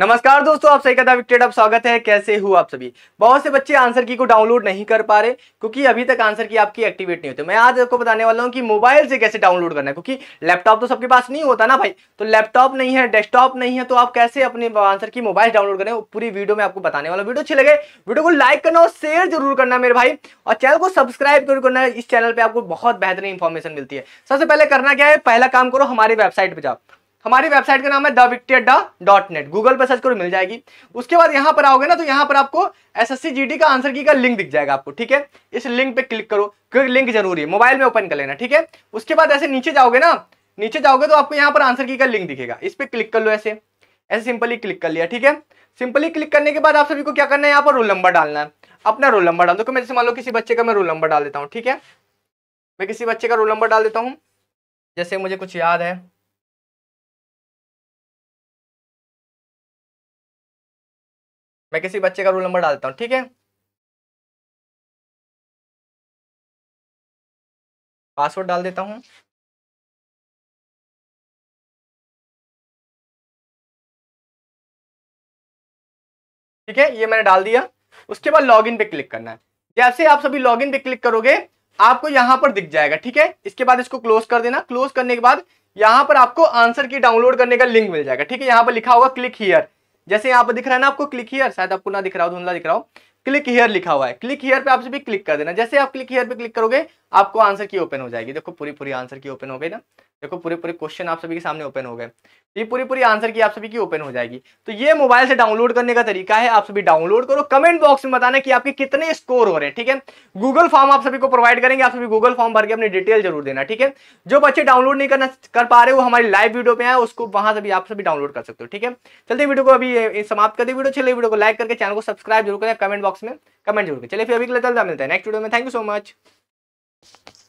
नमस्कार दोस्तों आप सही कदा विक्टेड आप स्वागत है कैसे हो आप सभी बहुत से बच्चे आंसर की को डाउनलोड नहीं कर पा रहे क्योंकि अभी तक आंसर की आपकी एक्टिवेट नहीं होती तो मैं आज आपको बताने वाला हूँ कि मोबाइल से कैसे डाउनलोड करना है क्योंकि लैपटॉप तो सबके पास नहीं होता ना भाई तो लैपटॉप नहीं है डेस्कटॉप नहीं है तो आप कैसे अपने आंसर की मोबाइल डाउनलोड करें पूरी वीडियो में आपको बताने वाला वीडियो अच्छी लगे वीडियो को लाइक करना और शेयर जरूर करना मेरे भाई और चैनल को सब्सक्राइब जरूर करना इस चैनल पर आपको बहुत बेहतरीन इन्फॉर्मेशन मिलती है सबसे पहले करना क्या है पहला काम करो हमारी वेबसाइट पर जाओ हमारी वेबसाइट का नाम है द विक्टी अड्डा डॉट नेट गूगल पर सर्च करो मिल जाएगी उसके बाद यहाँ पर आओगे ना तो यहाँ पर आपको एस एस का आंसर की का लिंक दिख जाएगा आपको ठीक है इस लिंक पे क्लिक करो क्योंकि लिंक जरूरी है मोबाइल में ओपन कर लेना ठीक है उसके बाद ऐसे नीचे जाओगे ना नीचे जाओगे तो आपको यहाँ पर आंसर की का लिंक दिखेगा इस पर क्लिक कर लो ऐसे ऐसे सिंपली क्लिक कर लिया ठीक है सिंपली क्लिक करने के बाद आप सभी को क्या करना है यहाँ पर रोल नंबर डालना है अपना रोल नंबर डाल दो तो मैं जैसे मान लो किसी बच्चे का मैं रोल नंबर डाल देता हूँ ठीक है मैं किसी बच्चे का रोल नंबर डाल देता हूँ जैसे मुझे कुछ याद है मैं किसी बच्चे का रोल नंबर डालता हूँ ठीक है पासवर्ड डाल देता हूँ ठीक है ये मैंने डाल दिया उसके बाद लॉगिन पे क्लिक करना है जैसे आप सभी लॉगिन पे क्लिक करोगे आपको यहां पर दिख जाएगा ठीक है इसके बाद इसको क्लोज कर देना क्लोज करने के बाद यहां पर आपको आंसर की डाउनलोड करने का लिंक मिल जाएगा ठीक है यहां पर लिखा होगा क्लिक हियर जैसे यहाँ पर दिख रहा है ना आपको क्लिक हियर शायद आपको ना दिख रहा हो धुंधला दिख रहा हो क्लिक हियर लिखा हुआ है क्लिक हियर पे आप भी क्लिक कर देना जैसे आप क्लिक हियर पे क्लिक करोगे आपको आंसर की ओपन हो जाएगी देखो पूरी पूरी आंसर की ओपन हो गई ना देखो पूरे पूरे क्वेश्चन आप सभी के सामने ओपन हो गए तो ये पूरी पूरी आंसर की आप सभी की ओपन हो जाएगी तो ये मोबाइल से डाउनलोड करने का तरीका है आप सभी डाउनलोड करो कमेंट बॉक्स में बताना कि आपके कितने स्कोर हो रहे हैं ठीक है गूगल फॉर्म आप सभी को प्रोवाइड करेंगे आप सभी गूगल फॉर्म भर के अपनी डिटेल जरूर देना ठीक है जो बच्चे डाउनलोड नहीं करना कर पा रहे वो हमारी लाइव वीडियो पे आए उसको वहां से भी आप सभी डाउनलोड कर सकते हो ठीक है चलते वीडियो को अभी समाप्त कर दी वीडियो चलिए वीडियो को लाइक करके चैनल को सब्सक्राइब जरूर करें कमेंट बॉक्स में कमेंट जरूर करें चलिए फिर अभी चलता तो मिलता है नेक्स्ट वीडियो में थैंक यू सो मच